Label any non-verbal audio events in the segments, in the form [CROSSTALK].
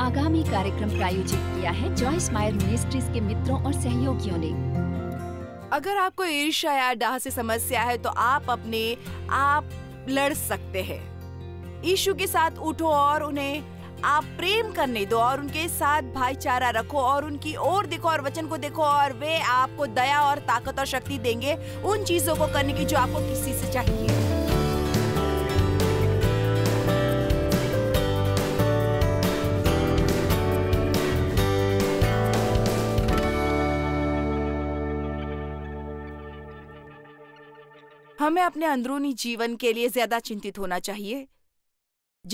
आगामी कार्यक्रम प्रायोजित किया है जॉयस मायर मिनिस्ट्रीज के मित्रों और सहयोगियों ने अगर आपको ईर्ष्या या डाह से समस्या है तो आप अपने आप लड़ सकते हैं ईशु के साथ उठो और उन्हें आप प्रेम करने दो और उनके साथ भाईचारा रखो और उनकी ओर देखो और वचन को देखो और वे आपको दया और ताकत और शक्ति देंगे उन चीजों को करने की जो आपको किसी से चाहिए हमें अपने अंदरूनी जीवन के लिए ज्यादा चिंतित होना चाहिए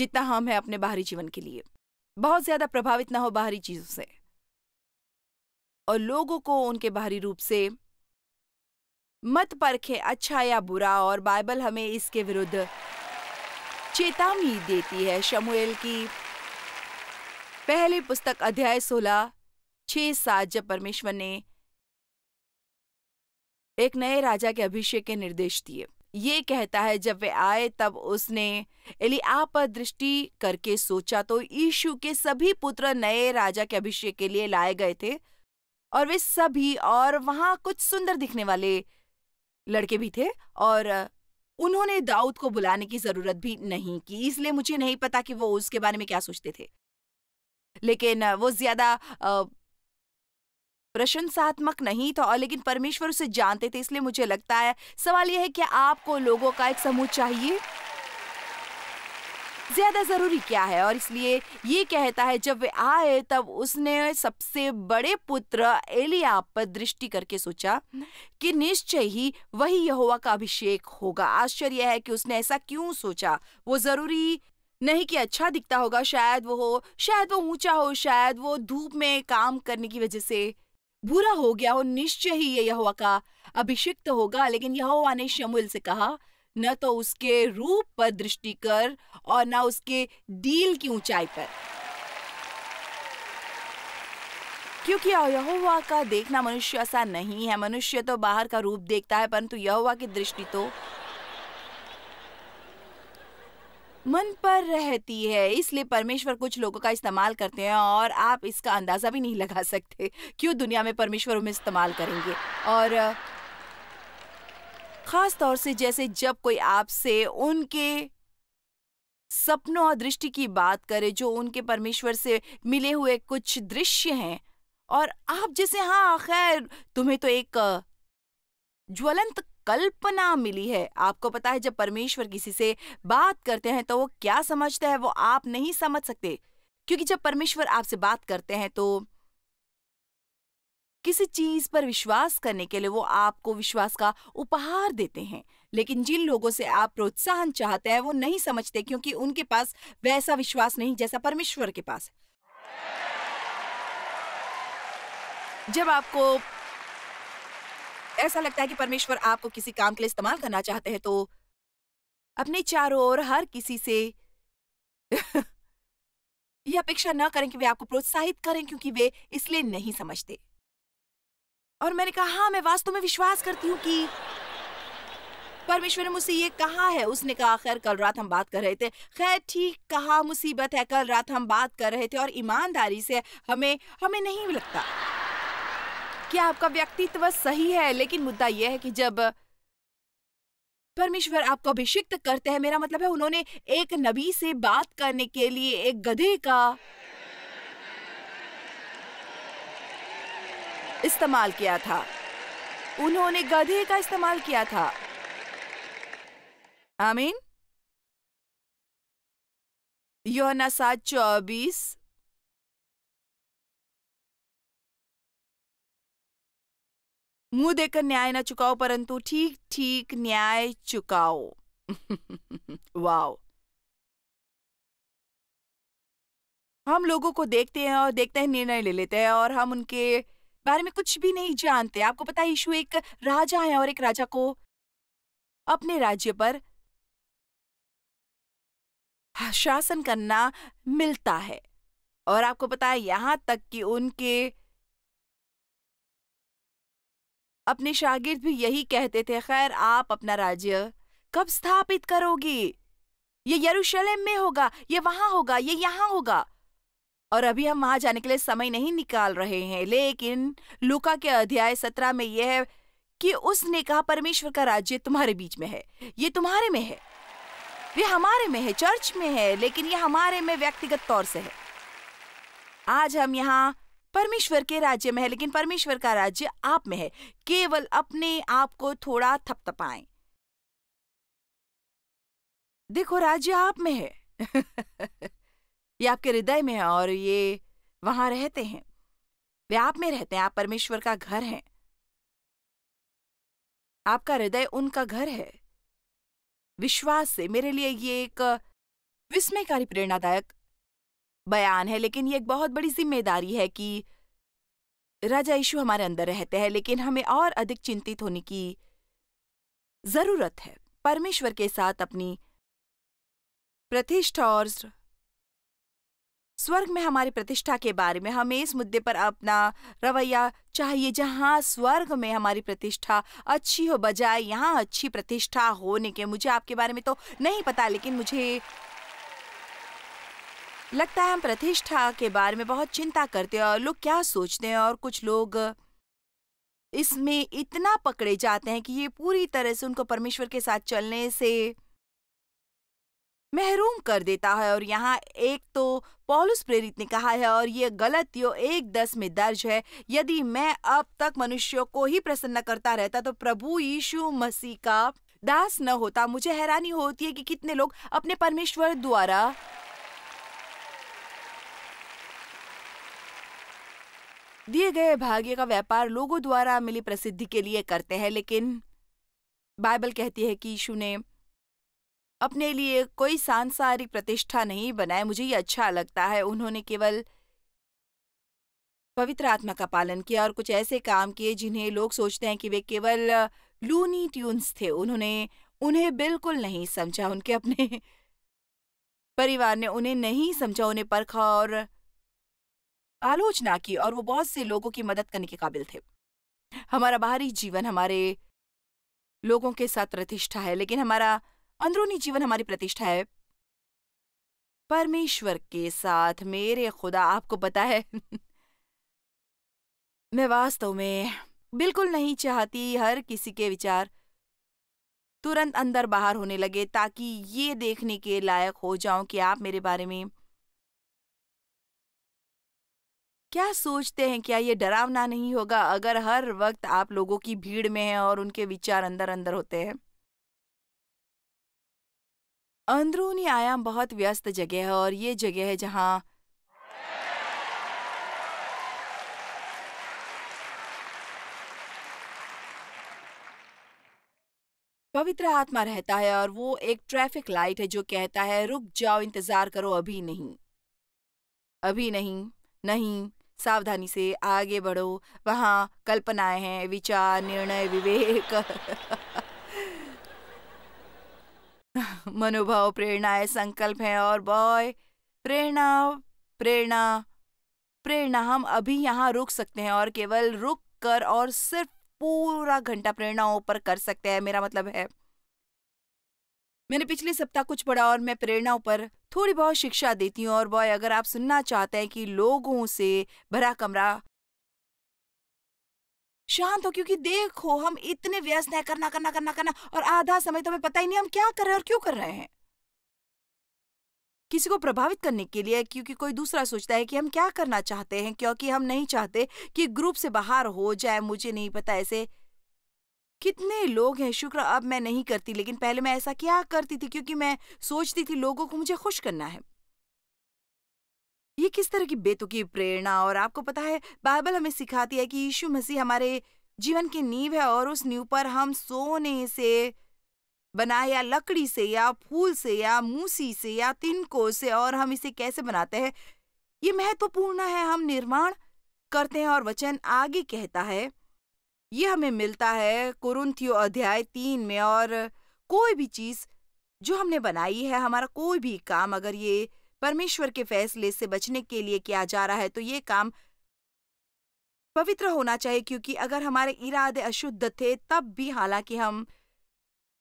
जितना हम है अपने बाहरी जीवन के लिए बहुत ज्यादा प्रभावित ना हो बाहरी चीजों से और लोगों को उनके बाहरी रूप से मत परखे अच्छा या बुरा और बाइबल हमें इसके विरुद्ध चेतावनी देती है शमुएल की पहली पुस्तक अध्याय सोलह छह सात जब परमेश्वर ने एक नए राजा के अभिषेक के निर्देश दिए ये कहता है जब वे आए तब उसने एलिया पर दृष्टि करके सोचा तो ईशु के सभी पुत्र नए राजा के अभिषेक के लिए लाए गए थे और वे सभी और वहां कुछ सुंदर दिखने वाले लड़के भी थे और उन्होंने दाऊद को बुलाने की जरूरत भी नहीं की इसलिए मुझे नहीं पता कि वो उसके बारे में क्या सोचते थे लेकिन वो ज्यादा प्रशंसात्मक नहीं था और लेकिन परमेश्वर उसे जानते थे इसलिए मुझे लगता है सवाल यह है कि आपको लोगों का एक समूह चाहिए ज्यादा जरूरी क्या है और इसलिए ये कहता है जब वे आए तब उसने सबसे बड़े पुत्र एलिया पर दृष्टि करके सोचा कि निश्चय ही वही यहोवा का अभिषेक होगा आश्चर्य है कि उसने ऐसा क्यों सोचा वो जरूरी नहीं कि अच्छा दिखता होगा शायद वो हो शायद वो ऊंचा हो शायद वो धूप में काम करने की वजह से बुरा हो गया हो निश्चय ही ये यहोवा का अभिषिक्त होगा लेकिन यहोवा ने शमुल से कहा न तो उसके रूप पर दृष्टि कर और न उसके डील की ऊंचाई पर क्योंकि यहोवा का देखना मनुष्य ऐसा नहीं है मनुष्य तो बाहर का रूप देखता है परंतु यहोवा की दृष्टि तो मन पर रहती है इसलिए परमेश्वर कुछ लोगों का इस्तेमाल करते हैं और आप इसका अंदाज़ा भी नहीं लगा सकते [LAUGHS] क्यों दुनिया में परमेश्वर उन्हें इस्तेमाल करेंगे और ख़ास तौर से जैसे जब कोई आपसे उनके सपनों और दृष्टि की बात करे जो उनके परमेश्वर से मिले हुए कुछ दृश्य हैं और आप जैसे हाँ खैर तुम्हें तो एक ज्वलंत कल्पना मिली है आपको पता है जब परमेश्वर किसी से बात करते हैं तो वो क्या समझते हैं वो आप नहीं समझ सकते क्योंकि जब परमेश्वर आपसे बात करते हैं तो किसी चीज पर विश्वास करने के लिए वो आपको विश्वास का उपहार देते हैं लेकिन जिन लोगों से आप प्रोत्साहन चाहते हैं वो नहीं समझते क्योंकि उनके पास वैसा विश्वास नहीं जैसा परमेश्वर के पास है जब आपको ऐसा लगता है कि परमेश्वर आपको किसी काम के लिए इस्तेमाल करना चाहते हैं तो अपने चारों ओर हर किसी से [LAUGHS] यह अपेक्षा न करें कि वे आपको प्रोत्साहित करें क्योंकि वे इसलिए नहीं समझते और मैंने कहा हाँ मैं वास्तव में विश्वास करती हूँ कि परमेश्वर ने मुझसे ये कहा है उसने कहा खैर कल रात हम बात कर रहे थे खैर ठीक कहा मुसीबत है कल रात हम बात कर रहे थे और ईमानदारी से हमें हमें नहीं लगता क्या आपका व्यक्तित्व सही है लेकिन मुद्दा यह है कि जब परमेश्वर आपको अभिषिक्त करते हैं मेरा मतलब है उन्होंने एक नबी से बात करने के लिए एक गधे का इस्तेमाल किया था उन्होंने गधे का इस्तेमाल किया था आमीन योना सात चौबीस मुंह देकर न्याय ना चुकाओ परंतु ठीक ठीक न्याय चुकाओ [LAUGHS] वाओ हम लोगों को देखते हैं और देखते हैं निर्णय ले लेते हैं और हम उनके बारे में कुछ भी नहीं जानते आपको पता है यीशु एक राजा है और एक राजा को अपने राज्य पर शासन करना मिलता है और आपको पता है यहां तक कि उनके अपने शागिर्द भी यही कहते थे खैर आप अपना राज्य कब स्थापित करोगे ये यरूशलेम में होगा ये वहां होगा ये यहां होगा और अभी हम वहां जाने के लिए समय नहीं निकाल रहे हैं लेकिन लुका के अध्याय सत्रह में यह है कि उसने कहा परमेश्वर का राज्य तुम्हारे बीच में है ये तुम्हारे में है ये हमारे में है चर्च में है लेकिन ये हमारे में व्यक्तिगत तौर से है आज हम यहाँ परमेश्वर के राज्य में है लेकिन परमेश्वर का राज्य आप में है केवल अपने आप को थोड़ा थपथपाएं देखो राज्य आप में है [LAUGHS] ये आपके हृदय में है और ये वहां रहते हैं वे आप में रहते हैं आप परमेश्वर का घर हैं आपका हृदय उनका घर है विश्वास से मेरे लिए ये एक विस्मयकारी प्रेरणादायक बयान है लेकिन ये एक बहुत बड़ी जिम्मेदारी है कि राजा यीशु हमारे अंदर रहते हैं लेकिन हमें और अधिक चिंतित होने की जरूरत है परमेश्वर के साथ अपनी प्रतिष्ठा और स्वर्ग में हमारी प्रतिष्ठा के बारे में हमें इस मुद्दे पर अपना रवैया चाहिए जहां स्वर्ग में हमारी प्रतिष्ठा अच्छी हो बजाय यहां अच्छी प्रतिष्ठा होने के मुझे आपके बारे में तो नहीं पता लेकिन मुझे लगता है हम प्रतिष्ठा के बारे में बहुत चिंता करते हैं और लोग क्या सोचते हैं और कुछ लोग इसमें इतना पकड़े जाते हैं कि ये पूरी तरह से उनको परमेश्वर के साथ चलने से महरूम कर देता है और यहाँ एक तो पॉलुस प्रेरित ने कहा है और ये गलत यो एक दस में दर्ज है यदि मैं अब तक मनुष्यों को ही प्रसन्न करता रहता तो प्रभु यीशु मसीह का दास न होता मुझे हैरानी होती है कि कितने लोग अपने परमेश्वर द्वारा दिए गए भाग्य का व्यापार लोगों द्वारा मिली प्रसिद्धि के लिए करते हैं लेकिन बाइबल कहती है कि यीशु ने अपने लिए कोई सांसारिक प्रतिष्ठा नहीं बनाए मुझे ये अच्छा लगता है उन्होंने केवल पवित्र आत्मा का पालन किया और कुछ ऐसे काम किए जिन्हें लोग सोचते हैं कि वे केवल लूनी ट्यून्स थे उन्होंने उन्हें बिल्कुल नहीं समझा उनके अपने परिवार ने उन्हें नहीं समझा उन्हें परखा और आलोचना की और वो बहुत से लोगों की मदद करने के काबिल थे हमारा बाहरी जीवन हमारे लोगों के साथ प्रतिष्ठा है लेकिन हमारा अंदरूनी जीवन हमारी प्रतिष्ठा है परमेश्वर के साथ मेरे खुदा आपको पता है [LAUGHS] मैं वास्तव में बिल्कुल नहीं चाहती हर किसी के विचार तुरंत अंदर बाहर होने लगे ताकि ये देखने के लायक हो जाऊं कि आप मेरे बारे में क्या सोचते हैं क्या ये डरावना नहीं होगा अगर हर वक्त आप लोगों की भीड़ में हैं और उनके विचार अंदर अंदर होते हैं अंदरूनी आयाम बहुत व्यस्त जगह है और ये जगह है जहां पवित्र आत्मा रहता है और वो एक ट्रैफिक लाइट है जो कहता है रुक जाओ इंतजार करो अभी नहीं अभी नहीं नहीं सावधानी से आगे बढ़ो वहाँ कल्पनाएं हैं विचार निर्णय विवेक मनोभाव प्रेरणाएं संकल्प हैं और बॉय प्रेरणा प्रेरणा प्रेरणा हम अभी यहाँ रुक सकते हैं और केवल रुक कर और सिर्फ पूरा घंटा प्रेरणाओं पर कर सकते हैं मेरा मतलब है मैंने पिछले सप्ताह कुछ पढ़ा और मैं प्रेरणाओं पर थोड़ी बहुत शिक्षा देती हूँ और बॉय अगर आप सुनना चाहते हैं कि लोगों से भरा कमरा शांत हो क्योंकि देखो हम इतने व्यस्त हैं करना करना करना करना और आधा समय तो हमें पता ही नहीं हम क्या कर रहे हैं और क्यों कर रहे हैं किसी को प्रभावित करने के लिए क्योंकि कोई दूसरा सोचता है कि हम क्या करना चाहते हैं क्योंकि हम नहीं चाहते कि ग्रुप से बाहर हो जाए मुझे नहीं पता ऐसे कितने लोग हैं शुक्र अब मैं नहीं करती लेकिन पहले मैं ऐसा क्या करती थी क्योंकि मैं सोचती थी लोगों को मुझे खुश करना है ये किस तरह की बेतुकी प्रेरणा और आपको पता है बाइबल हमें सिखाती है कि यीशु मसीह हमारे जीवन की नींव है और उस नींव पर हम सोने से बना या लकड़ी से या फूल से या मूसी से या तिनको से और हम इसे कैसे बनाते हैं ये महत्वपूर्ण है हम निर्माण करते हैं और वचन आगे कहता है ये हमें मिलता है कुरुंथियो अध्याय तीन में और कोई भी चीज जो हमने बनाई है हमारा कोई भी काम अगर ये परमेश्वर के फैसले से बचने के लिए किया जा रहा है तो ये काम पवित्र होना चाहिए क्योंकि अगर हमारे इरादे अशुद्ध थे तब भी हालांकि हम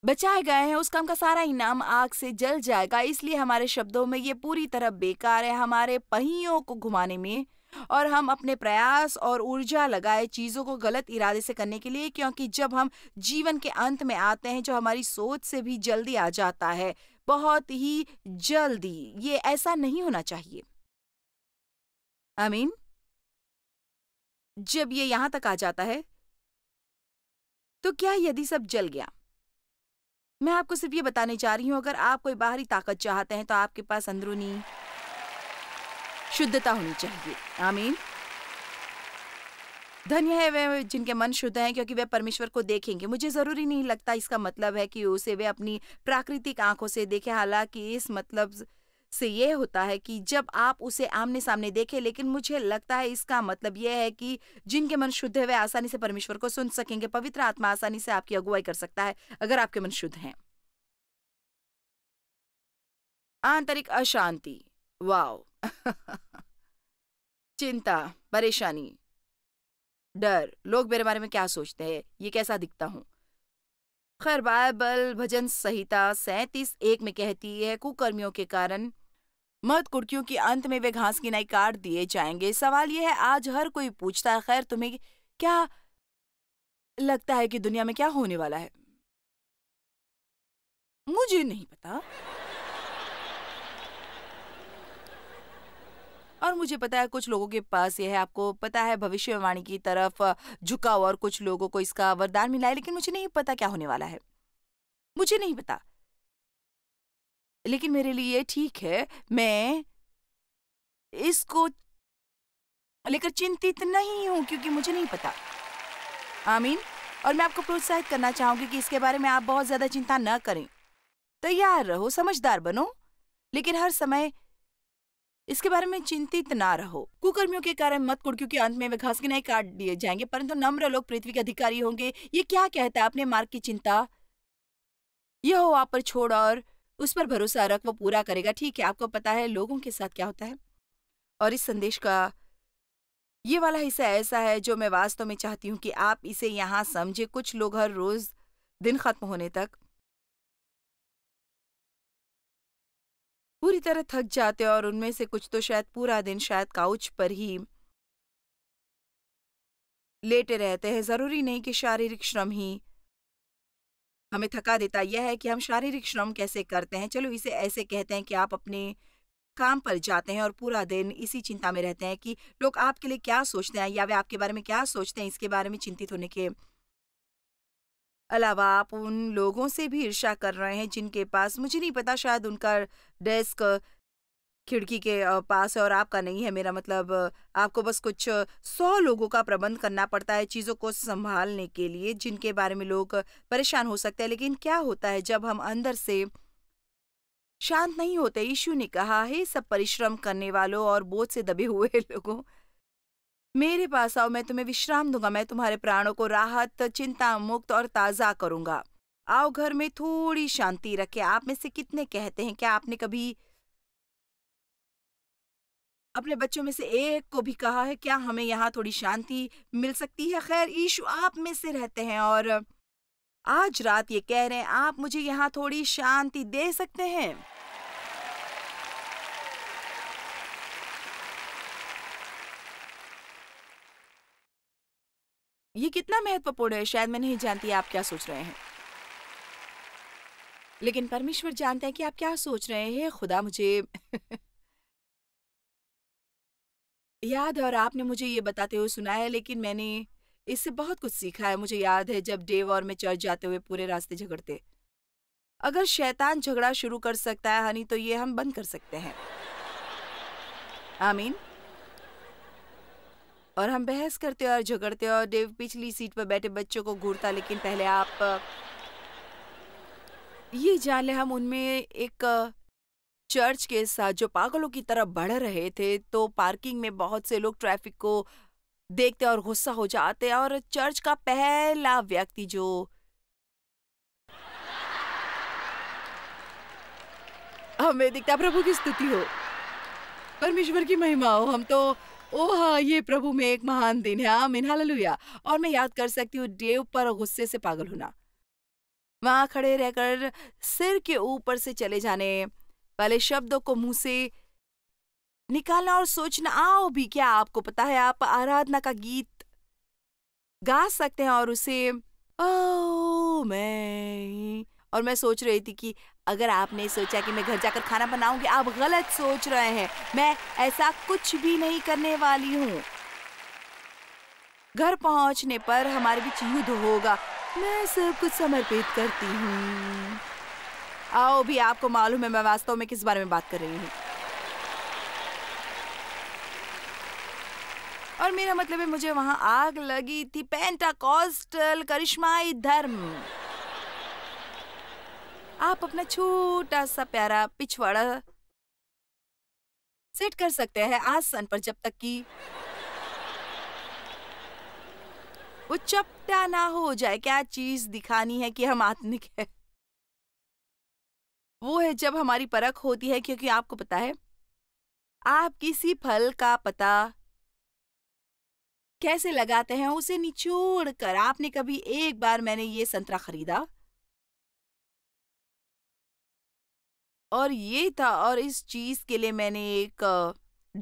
बचाए गए हैं उस काम का सारा इनाम आग से जल जाएगा इसलिए हमारे शब्दों में ये पूरी तरह बेकार है हमारे पहियों को घुमाने में और हम अपने प्रयास और ऊर्जा लगाए चीज़ों को गलत इरादे से करने के लिए क्योंकि जब हम जीवन के अंत में आते हैं जो हमारी सोच से भी जल्दी आ जाता है बहुत ही जल्दी ये ऐसा नहीं होना चाहिए आई I mean, जब ये यहां तक आ जाता है तो क्या यदि सब जल गया मैं आपको सिर्फ ये बताने जा रही हूं अगर आप कोई बाहरी ताकत चाहते हैं तो आपके पास अंदरूनी शुद्धता होनी चाहिए आमीन धन्य है वे जिनके मन शुद्ध हैं क्योंकि वे परमेश्वर को देखेंगे मुझे ज़रूरी नहीं लगता इसका मतलब है कि उसे वे अपनी प्राकृतिक आंखों से देखें हालांकि इस मतलब से ये होता है कि जब आप उसे आमने सामने देखें लेकिन मुझे लगता है इसका मतलब यह है कि जिनके मन शुद्ध है वे आसानी से परमेश्वर को सुन सकेंगे पवित्र आत्मा आसानी से आपकी अगुवाई कर सकता है अगर आपके मन शुद्ध हैं आंतरिक अशांति वाओ [LAUGHS] चिंता परेशानी डर लोग मेरे बारे में क्या सोचते हैं ये कैसा दिखता हूं खैर बाइबल भजन संहिता सैतीस एक में कहती है कुकर्मियों के कारण मत कुर्कियों के अंत में वे घास की नाई काट दिए जाएंगे सवाल यह है आज हर कोई पूछता है खैर तुम्हें क्या लगता है कि दुनिया में क्या होने वाला है मुझे नहीं पता और मुझे पता है कुछ लोगों के पास यह है आपको पता है भविष्यवाणी की तरफ झुका और कुछ लोगों को इसका वरदान मिला है लेकिन मुझे नहीं पता क्या होने वाला है मुझे नहीं पता लेकिन मेरे लिए ठीक है मैं इसको लेकर चिंतित नहीं हूं क्योंकि मुझे नहीं पता आमीन और मैं आपको प्रोत्साहित करना चाहूंगी कि इसके बारे में आप बहुत ज्यादा चिंता न करें तैयार रहो समझदार बनो लेकिन हर समय इसके बारे में चिंतित ना रहो कुकर्मियों के कारण मत कुड़ के अंत में वे घास के नहीं काट दिए जाएंगे परंतु नम्र लोग पृथ्वी के अधिकारी होंगे ये क्या कहता है अपने मार्ग की चिंता यह हो आप पर छोड़ और उस पर भरोसा रख वो पूरा करेगा ठीक है आपको पता है लोगों के साथ क्या होता है और इस संदेश का ये वाला हिस्सा ऐसा है जो मैं वास्तव में चाहती हूँ कि आप इसे यहाँ समझे कुछ लोग हर रोज दिन खत्म होने तक पूरी तरह थक जाते और उनमें से कुछ तो शायद पूरा दिन शायद काउच पर ही लेटे रहते हैं जरूरी नहीं कि शारीरिक श्रम ही हमें थका देता यह है कि हम शारीरिक श्रम कैसे करते हैं चलो इसे ऐसे कहते हैं कि आप अपने काम पर जाते हैं और पूरा दिन इसी चिंता में रहते हैं कि लोग आपके लिए क्या सोचते हैं या वे आपके बारे में क्या सोचते हैं इसके बारे में चिंतित होने के अलावा आप उन लोगों से भी ईर्षा कर रहे हैं जिनके पास मुझे नहीं पता शायद उनका डेस्क खिड़की के पास है और आपका नहीं है मेरा मतलब आपको बस कुछ सौ लोगों का प्रबंध करना पड़ता है चीज़ों को संभालने के लिए जिनके बारे में लोग परेशान हो सकते हैं लेकिन क्या होता है जब हम अंदर से शांत नहीं होते यीशु ने कहा है सब परिश्रम करने वालों और बोझ से दबे हुए [LAUGHS] लोगों मेरे पास आओ मैं तुम्हें विश्राम दूंगा मैं तुम्हारे प्राणों को राहत चिंता मुक्त और ताज़ा करूंगा आओ घर में थोड़ी शांति रखे आप में से कितने कहते हैं क्या आपने कभी अपने बच्चों में से एक को भी कहा है क्या हमें यहाँ थोड़ी शांति मिल सकती है खैर ईशु आप में से रहते हैं और आज रात ये कह रहे हैं आप मुझे यहाँ थोड़ी शांति दे सकते हैं ये कितना महत्वपूर्ण है शायद मैं नहीं जानती आप क्या सोच रहे हैं लेकिन परमेश्वर जानते हैं कि आप क्या सोच रहे हैं खुदा मुझे [LAUGHS] याद और आपने मुझे ये बताते हुए सुना है लेकिन मैंने इससे बहुत कुछ सीखा है मुझे याद है जब डेव और मैं चर्च जाते हुए पूरे रास्ते झगड़ते अगर शैतान झगड़ा शुरू कर सकता है हनी तो ये हम बंद कर सकते हैं आमीन और हम बहस करते और झगड़ते और डेव पिछली सीट पर बैठे बच्चों को घूरता लेकिन पहले आप ये जान ले हम उनमें एक चर्च के साथ जो पागलों की तरह बढ़ रहे थे तो पार्किंग में बहुत से लोग ट्रैफिक को देखते और गुस्सा हो जाते और चर्च का पहला व्यक्ति जो हमें दिखता प्रभु की स्तुति हो परमेश्वर की महिमा हो हम तो ओह हाँ, ये प्रभु में एक महान दिन है आमिन हालेलुया और मैं याद कर सकती हूँ डेव पर गुस्से से पागल होना वहां खड़े रहकर सिर के ऊपर से चले जाने वाले शब्दों को मुंह से निकालना और सोचना आओ भी क्या आपको पता है आप आराधना का गीत गा सकते हैं और उसे ओ मैं और मैं सोच रही थी कि अगर आपने सोचा कि मैं घर जाकर खाना बनाऊंगी आप गलत सोच रहे हैं मैं ऐसा कुछ भी नहीं करने वाली हूँ घर पहुंचने पर हमारे बीच युद्ध होगा मैं सब कुछ समर्पित करती हूँ आओ भी आपको मालूम है मैं वास्तव में किस बारे में बात कर रही हूँ और मेरा मतलब है मुझे वहां आग लगी थी कॉस्टल करिश्माई धर्म आप अपना छोटा सा प्यारा पिछवाड़ा सेट कर सकते हैं आसन पर जब तक कि वो चपटा ना हो जाए क्या चीज दिखानी है कि हम आत्मिक है वो है जब हमारी परख होती है क्योंकि आपको पता है आप किसी फल का पता कैसे लगाते हैं उसे निचोड़ कर आपने कभी एक बार मैंने ये संतरा खरीदा और ये था और इस चीज़ के लिए मैंने एक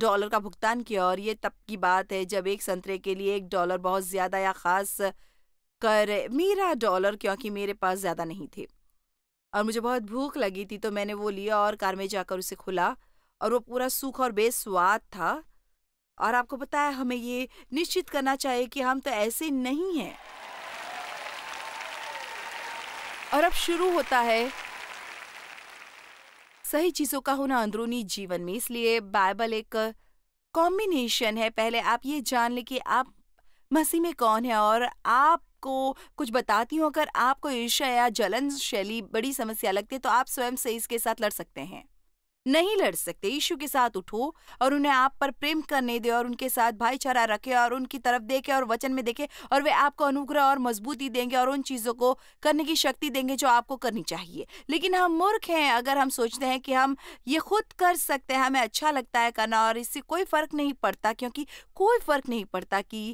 डॉलर का भुगतान किया और ये तब की बात है जब एक संतरे के लिए एक डॉलर बहुत ज़्यादा या ख़ास कर मेरा डॉलर क्योंकि मेरे पास ज़्यादा नहीं थे और मुझे बहुत भूख लगी थी तो मैंने वो लिया और कार में जाकर उसे खुला और वो पूरा सूख और बेस्वाद था और आपको पता है हमें ये निश्चित करना चाहिए कि हम तो ऐसे नहीं हैं और अब शुरू होता है सही चीजों का होना अंदरूनी जीवन में इसलिए बाइबल एक कॉम्बिनेशन है पहले आप ये जान लें कि आप मसीह में कौन है और आप आपको कुछ बताती हूँ अगर आपको ईर्ष्या या जलन शैली बड़ी समस्या लगती है तो आप स्वयं से इसके साथ लड़ सकते हैं नहीं लड़ सकते यीशु के साथ उठो और उन्हें आप पर प्रेम करने दे और उनके साथ भाईचारा रखे और उनकी तरफ देखे और वचन में देखे और वे आपको अनुग्रह और मजबूती देंगे और उन चीज़ों को करने की शक्ति देंगे जो आपको करनी चाहिए लेकिन हम मूर्ख हैं अगर हम सोचते हैं कि हम ये खुद कर सकते हैं हमें अच्छा लगता है करना और इससे कोई फर्क नहीं पड़ता क्योंकि कोई फर्क नहीं पड़ता कि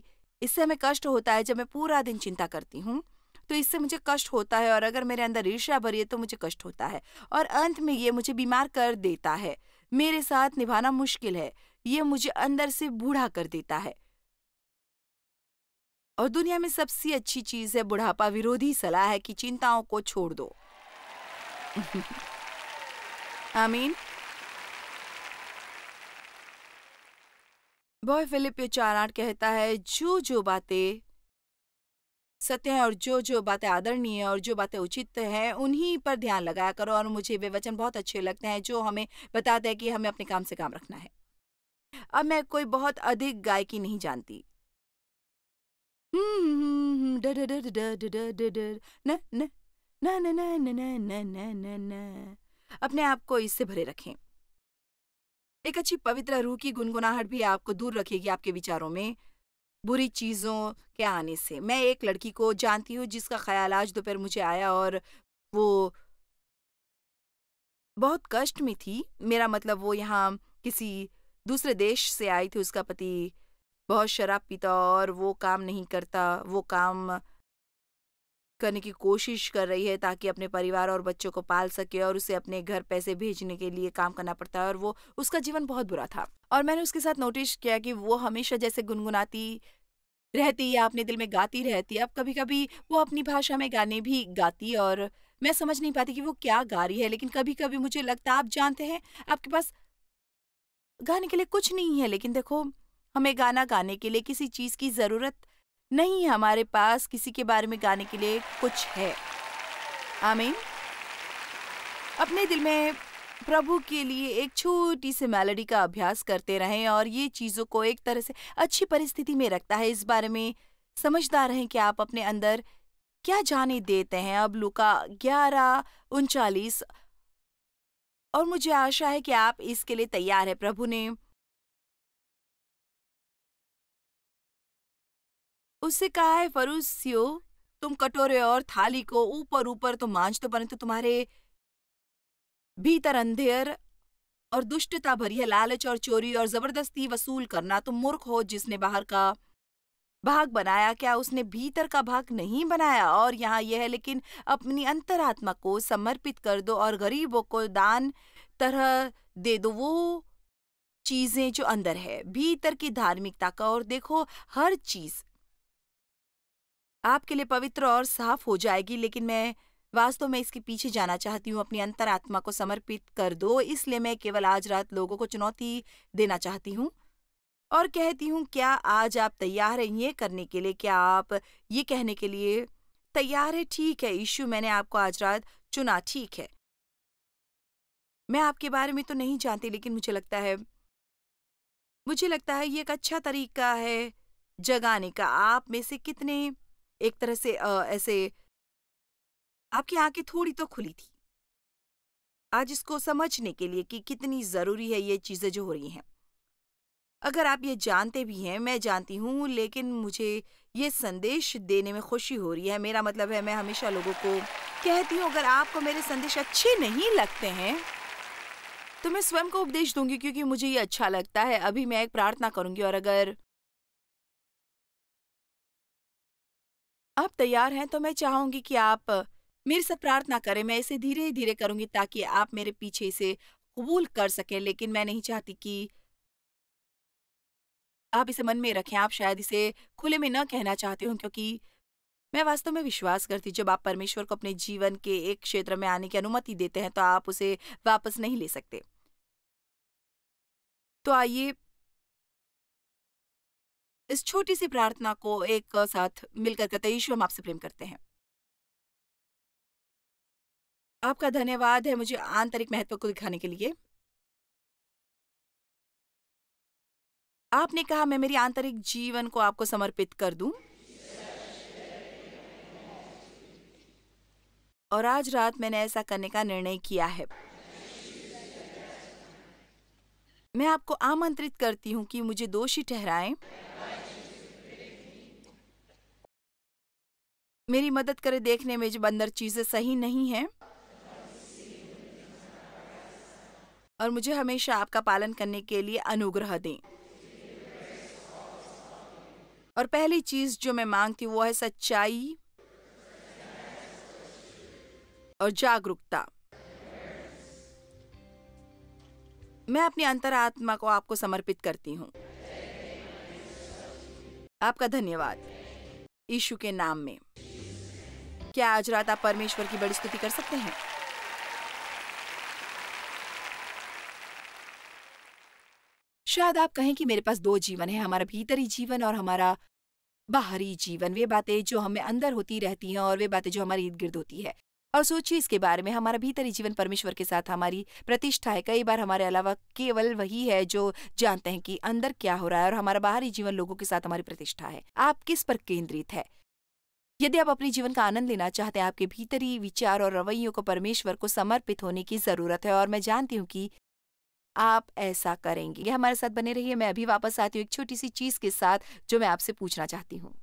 इससे हमें कष्ट होता है जब मैं पूरा दिन चिंता करती हूँ तो इससे मुझे कष्ट होता है और अगर मेरे अंदर ईर्ष्या भरी है तो मुझे कष्ट होता है और अंत में ये मुझे बीमार कर देता है मेरे साथ निभाना मुश्किल है ये मुझे अंदर से बूढ़ा कर देता है और दुनिया में सबसे अच्छी चीज है बुढ़ापा विरोधी सलाह है कि चिंताओं को छोड़ दो [LAUGHS] आमीन बॉय फिलिप चार आठ कहता है जो जो बातें सत्य है और जो जो बातें आदरणीय है और जो बातें उचित है उन्हीं पर ध्यान लगाया करो और मुझे वे वचन बहुत अच्छे लगते हैं जो हमें बताते हैं कि हमें अपने काम से काम रखना है अब मैं कोई बहुत अधिक गायकी नहीं जानती अपने आप को इससे भरे रखें एक अच्छी पवित्र रूह की गुनगुनाहट भी आपको दूर रखेगी आपके विचारों में बुरी चीज़ों के आने से मैं एक लड़की को जानती हूँ जिसका ख्याल आज दोपहर मुझे आया और वो बहुत कष्ट में थी मेरा मतलब वो यहाँ किसी दूसरे देश से आई थी उसका पति बहुत शराब पीता और वो काम नहीं करता वो काम करने की कोशिश कर रही है ताकि अपने परिवार और बच्चों को पाल सके और उसे अपने घर पैसे भेजने के लिए काम करना पड़ता है और वो उसका जीवन बहुत बुरा था और मैंने उसके साथ नोटिस किया कि वो हमेशा जैसे गुनगुनाती रहती या अपने दिल में गाती रहती अब कभी कभी वो अपनी भाषा में गाने भी गाती और मैं समझ नहीं पाती कि वो क्या गा रही है लेकिन कभी कभी मुझे लगता आप जानते हैं आपके पास गाने के लिए कुछ नहीं है लेकिन देखो हमें गाना गाने के लिए किसी चीज़ की ज़रूरत नहीं हमारे पास किसी के बारे में गाने के लिए कुछ है आमीन अपने दिल में प्रभु के लिए एक छोटी सी मेलोडी का अभ्यास करते रहें और ये चीज़ों को एक तरह से अच्छी परिस्थिति में रखता है इस बारे में समझदार हैं कि आप अपने अंदर क्या जाने देते हैं अब लुका ग्यारह उनचालीस और मुझे आशा है कि आप इसके लिए तैयार है प्रभु ने उससे कहा है फरूसियो तुम कटोरे और थाली को ऊपर ऊपर तो मांझ तो परंतु तो तुम्हारे भीतर अंधेर और दुष्टता भरी है लालच और चोरी और जबरदस्ती वसूल करना तुम मूर्ख हो जिसने बाहर का भाग बनाया क्या उसने भीतर का भाग नहीं बनाया और यहाँ यह है लेकिन अपनी अंतरात्मा को समर्पित कर दो और गरीबों को दान तरह दे दो वो चीजें जो अंदर है भीतर की धार्मिकता का और देखो हर चीज आपके लिए पवित्र और साफ हो जाएगी लेकिन मैं वास्तव में इसके पीछे जाना चाहती हूँ अपनी अंतरात्मा को समर्पित कर दो इसलिए मैं केवल आज रात लोगों को चुनौती देना चाहती हूँ और कहती हूँ क्या आज आप तैयार हैं ये करने के लिए क्या आप ये कहने के लिए तैयार है ठीक है ईशु मैंने आपको आज रात चुना ठीक है मैं आपके बारे में तो नहीं जानती लेकिन मुझे लगता है मुझे लगता है ये एक अच्छा तरीका है जगाने का आप में से कितने एक तरह से आ, ऐसे आपकी आंखें थोड़ी तो खुली थी आज इसको समझने के लिए कि कितनी ज़रूरी है ये चीज़ें जो हो रही हैं अगर आप ये जानते भी हैं मैं जानती हूं लेकिन मुझे ये संदेश देने में खुशी हो रही है मेरा मतलब है मैं हमेशा लोगों को कहती हूँ अगर आपको मेरे संदेश अच्छे नहीं लगते हैं तो मैं स्वयं को उपदेश दूंगी क्योंकि मुझे ये अच्छा लगता है अभी मैं एक प्रार्थना करूंगी और अगर आप तैयार हैं तो मैं चाहूंगी कि आप मेरे साथ प्रार्थना करें मैं इसे धीरे धीरे करूंगी ताकि आप मेरे पीछे इसे कबूल कर सकें लेकिन मैं नहीं चाहती कि आप इसे मन में रखें आप शायद इसे खुले में न कहना चाहते हो क्योंकि मैं वास्तव में विश्वास करती जब आप परमेश्वर को अपने जीवन के एक क्षेत्र में आने की अनुमति देते हैं तो आप उसे वापस नहीं ले सकते तो आइए इस छोटी सी प्रार्थना को एक साथ मिलकर करते हैं ईश्वर हम आपसे प्रेम करते हैं आपका धन्यवाद है मुझे आंतरिक महत्व को दिखाने के लिए आपने कहा मैं मेरी आंतरिक जीवन को आपको समर्पित कर दूं और आज रात मैंने ऐसा करने का निर्णय किया है मैं आपको आमंत्रित करती हूं कि मुझे दोषी ठहराएं मेरी मदद करे देखने में जो बंदर चीज़ें सही नहीं है और मुझे हमेशा आपका पालन करने के लिए अनुग्रह दें और पहली चीज जो मैं मांगती हूँ वो है सच्चाई और जागरूकता मैं अपनी अंतरात्मा को आपको समर्पित करती हूँ आपका धन्यवाद ईशु के नाम में क्या आज रात आप परमेश्वर की बड़ी स्तुति कर सकते हैं शायद आप कहें कि मेरे पास दो जीवन है हमारा भीतरी जीवन और हमारा बाहरी जीवन वे बातें जो हमें अंदर होती रहती हैं और वे बातें जो हमारे इर्द गिर्द होती है और सोचिए इसके बारे में हमारा भीतरी जीवन परमेश्वर के साथ हमारी प्रतिष्ठा है कई बार हमारे अलावा केवल वही है जो जानते हैं कि अंदर क्या हो रहा है और हमारा बाहरी जीवन लोगों के साथ हमारी प्रतिष्ठा है आप किस पर केंद्रित है यदि आप अपने जीवन का आनंद लेना चाहते हैं आपके भीतरी विचार और रवैयों को परमेश्वर को समर्पित होने की जरूरत है और मैं जानती हूँ कि आप ऐसा करेंगे हमारे साथ बने रहिए मैं अभी वापस आती हूँ एक छोटी सी चीज के साथ जो मैं आपसे पूछना चाहती हूँ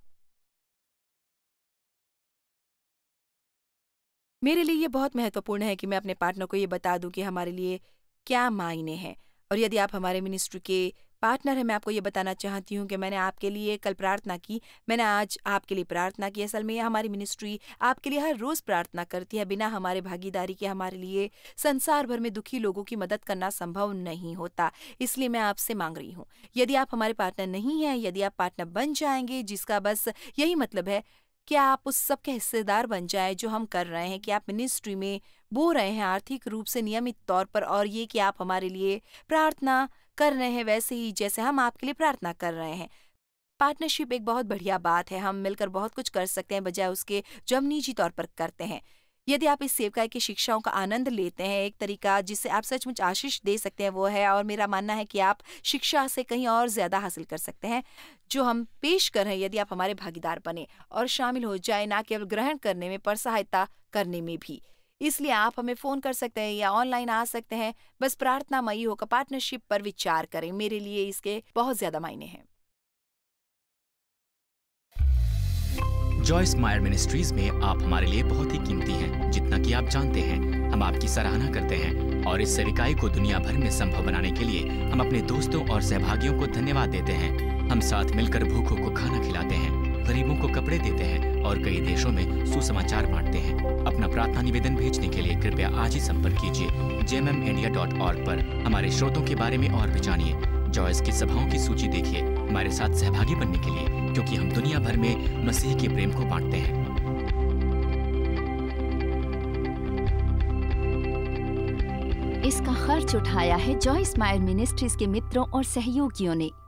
मेरे लिए ये बहुत महत्वपूर्ण है कि मैं अपने पार्टनर को ये बता दूं कि हमारे लिए क्या मायने हैं और यदि आप हमारे मिनिस्ट्री के पार्टनर है मैं आपको ये बताना चाहती हूँ कि मैंने आपके लिए कल प्रार्थना की मैंने आज आपके लिए प्रार्थना की असल में हमारी मिनिस्ट्री आपके लिए हर रोज़ प्रार्थना करती है बिना हमारे भागीदारी के हमारे लिए संसार भर में दुखी लोगों की मदद करना संभव नहीं होता इसलिए मैं आपसे मांग रही हूँ यदि आप हमारे पार्टनर नहीं हैं यदि आप पार्टनर बन जाएंगे जिसका बस यही मतलब है कि आप उस सब के हिस्सेदार बन जाए जो हम कर रहे हैं कि आप मिनिस्ट्री में बो रहे हैं आर्थिक रूप से नियमित तौर पर और ये कि आप हमारे लिए प्रार्थना कर रहे हैं वैसे ही जैसे हम आपके लिए प्रार्थना कर रहे हैं पार्टनरशिप एक बहुत बढ़िया बात है हम मिलकर बहुत कुछ कर सकते हैं बजाय उसके जो हम निजी तौर पर करते हैं यदि आप इस सेवकाई की शिक्षाओं का आनंद लेते हैं एक तरीका जिससे आप सचमुच आशीष दे सकते हैं वो है और मेरा मानना है कि आप शिक्षा से कहीं और ज़्यादा हासिल कर सकते हैं जो हम पेश कर रहे हैं यदि आप हमारे भागीदार बने और शामिल हो जाए ना केवल ग्रहण करने में पर सहायता करने में भी इसलिए आप हमें फ़ोन कर सकते हैं या ऑनलाइन आ सकते हैं बस प्रार्थना मई होकर पार्टनरशिप पर विचार करें मेरे लिए इसके बहुत ज़्यादा मायने हैं जॉयस मायर मिनिस्ट्रीज में आप हमारे लिए बहुत ही कीमती हैं जितना कि आप जानते हैं हम आपकी सराहना करते हैं और इस सेविकाई को दुनिया भर में संभव बनाने के लिए हम अपने दोस्तों और सहभागियों को धन्यवाद देते हैं हम साथ मिलकर भूखों को खाना खिलाते हैं गरीबों को कपड़े देते हैं और कई देशों में सुसमाचार बांटते हैं अपना प्रार्थना निवेदन भेजने के लिए कृपया आज ही संपर्क कीजिए जे एम इंडिया डॉट पर हमारे स्रोतों के बारे में और भी जानिए जॉयस की सभाओं की सूची देखिए हमारे साथ सहभागी बनने के लिए क्योंकि हम दुनिया भर में मसीह के प्रेम को बांटते हैं इसका खर्च उठाया है जॉयस मायर मिनिस्ट्रीज के मित्रों और सहयोगियों ने